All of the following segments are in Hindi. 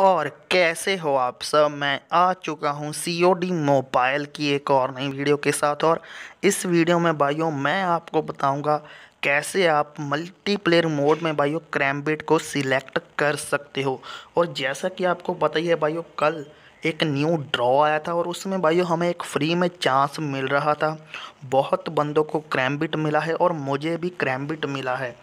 और कैसे हो आप सब मैं आ चुका हूँ सी ओ डी मोबाइल की एक और नई वीडियो के साथ और इस वीडियो में भाइयों मैं आपको बताऊंगा कैसे आप मल्टीप्लेयर मोड में भाइयों क्रैमबिट को सिलेक्ट कर सकते हो और जैसा कि आपको पता ही है भाइयों कल एक न्यू ड्रॉ आया था और उसमें भाइयों हमें एक फ्री में चांस मिल रहा था बहुत बंदों को क्रैमबिट मिला है और मुझे भी क्रैमबिट मिला है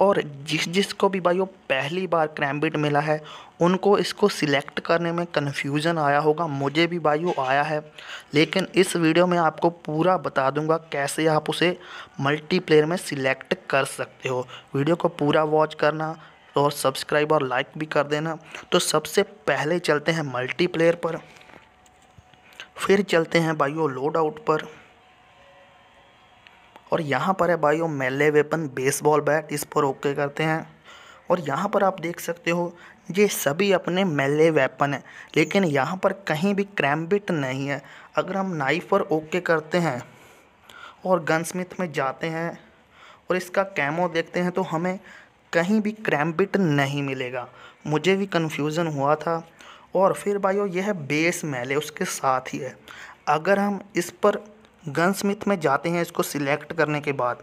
और जिस जिस को भी भाइयों पहली बार क्रैम्बिट मिला है उनको इसको सिलेक्ट करने में कन्फ्यूज़न आया होगा मुझे भी भाइयों आया है लेकिन इस वीडियो में आपको पूरा बता दूंगा कैसे आप उसे मल्टीप्लेयर में सिलेक्ट कर सकते हो वीडियो को पूरा वॉच करना और सब्सक्राइब और लाइक भी कर देना तो सबसे पहले चलते हैं मल्टीप्लेयर पर फिर चलते हैं भाइयों लोड आउट पर और यहाँ पर है भाइयों मेले वेपन बेसबॉल बैट इस पर ओके करते हैं और यहाँ पर आप देख सकते हो ये सभी अपने मेले वेपन हैं लेकिन यहाँ पर कहीं भी क्रैम्बिट नहीं है अगर हम नाइफ पर ओके करते हैं और गनस्मिथ में जाते हैं और इसका कैमो देखते हैं तो हमें कहीं भी क्रैम्बिट नहीं मिलेगा मुझे भी कन्फ्यूज़न हुआ था और फिर भाइयों यह बेस मेले उसके साथ ही है अगर हम इस पर गन स्मिथ में जाते हैं इसको सिलेक्ट करने के बाद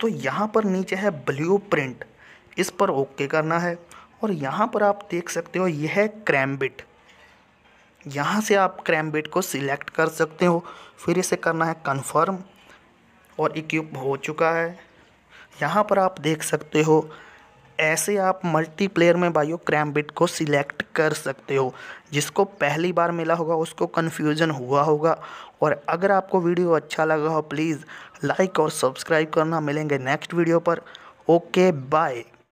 तो यहाँ पर नीचे है ब्लू प्रिंट इस पर ओके करना है और यहाँ पर आप देख सकते हो यह है क्रैमबिट यहाँ से आप क्रैमबिट को सिलेक्ट कर सकते हो फिर इसे करना है कन्फर्म और इक्विप हो चुका है यहाँ पर आप देख सकते हो ऐसे आप मल्टीप्लेयर में भाइयों क्रैमबिट को सिलेक्ट कर सकते हो जिसको पहली बार मिला होगा उसको कन्फ्यूज़न हुआ होगा और अगर आपको वीडियो अच्छा लगा हो प्लीज़ लाइक और सब्सक्राइब करना मिलेंगे नेक्स्ट वीडियो पर ओके बाय